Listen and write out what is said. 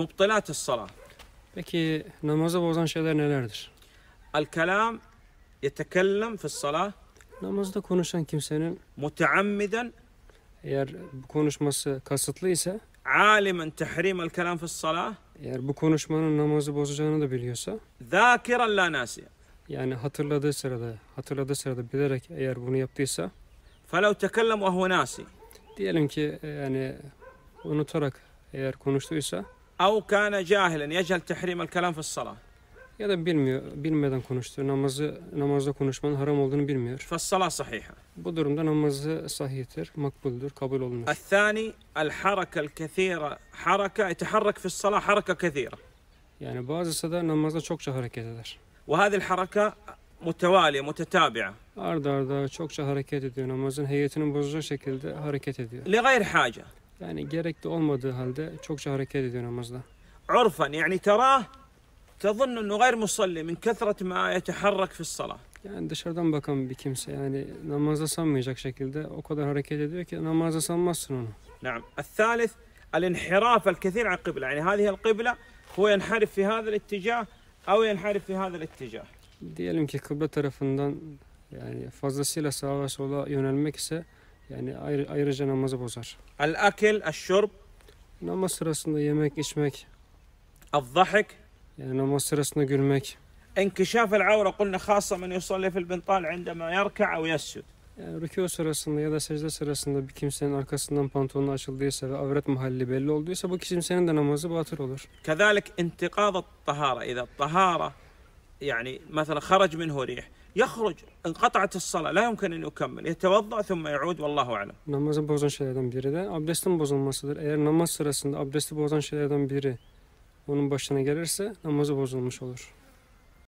Mubtilatis salah. Peki namaza bozan şeyler nelerdir? El kelam yetekellem fis salah. Namazda konuşan kimsenin muteammiden eğer bu konuşması kasıtlı ise alimen tahrim el kelam fis salah. Eğer bu konuşmanın namazı bozacağını da biliyorsa zakiran la nasiye. Yani hatırladığı sırada, hatırladığı sırada bilerek eğer bunu yaptıysa فَلَوْ تَكَلَّمْ وَهُوَ نَاسِي Diyelim ki yani unutarak eğer konuştuysa او كان جاهلا يجهل تحريم الكلام في الصلاه ya da bilmiyor, bilmeden konuştu. Namazı namazda konuşmanın haram olduğunu bilmiyor. Fassala sahiha. Bu durumda namazı sahihtir, makbuldür, kabul olunur. الثاني الحركة الكثيرة حركة يتحرك fi الصلاة حركة كثيرة. Yani bazısı da namazda çokça hareket eder. وهذه الحركة متوالية متتابعة. Arda arda çokça hareket ediyor. Namazın heyetini bozacak şekilde hareket ediyor. لغير حاجة. Yani gerekli olmadığı halde çokça hareket ediyor namazda. Urfen yani terah تظن انه غير مصلي min كثرة ما يتحرك في الصلاة. Yani dışarıdan bakan bir kimse yani namaza sanmayacak şekilde o kadar hareket ediyor ki namaza sanmazsın onu. نعم. الثالث الانحراف الكثير عن القبلة يعني هذه القبلة هو ينحرف في هذا الاتجاه أو ينحرف في هذا الاتجاه. Diyelim ki kıble tarafından yani fazlasıyla sağa ve sola yönelmek ise yani ayrı, ayrıca namazı bozar. Al akil, el şurb. Namaz sırasında yemek, içmek. Al zahik. Yani namaz sırasında gülmek. انكشاف العورة قلنا خاصة من يصلي في bintal, عندما يركع أو yasud. Yani rükû sırasında ya da secde sırasında bir kimsenin arkasından pantolonu açıldıysa ve avret mahalli belli olduysa bu kimsenin de namazı batıl olur. كذلك انتقاض الطهارة إذا الطهارة yani mesela خرج min ريح يخرج انقطعت الصلاة لا يمكن أن يكمل يتوضأ ثم يعود والله أعلم Namazı bozan şeylerden biri de abdestin bozulmasıdır. Eğer namaz sırasında abdesti bozan şeylerden biri onun başına gelirse namazı bozulmuş olur.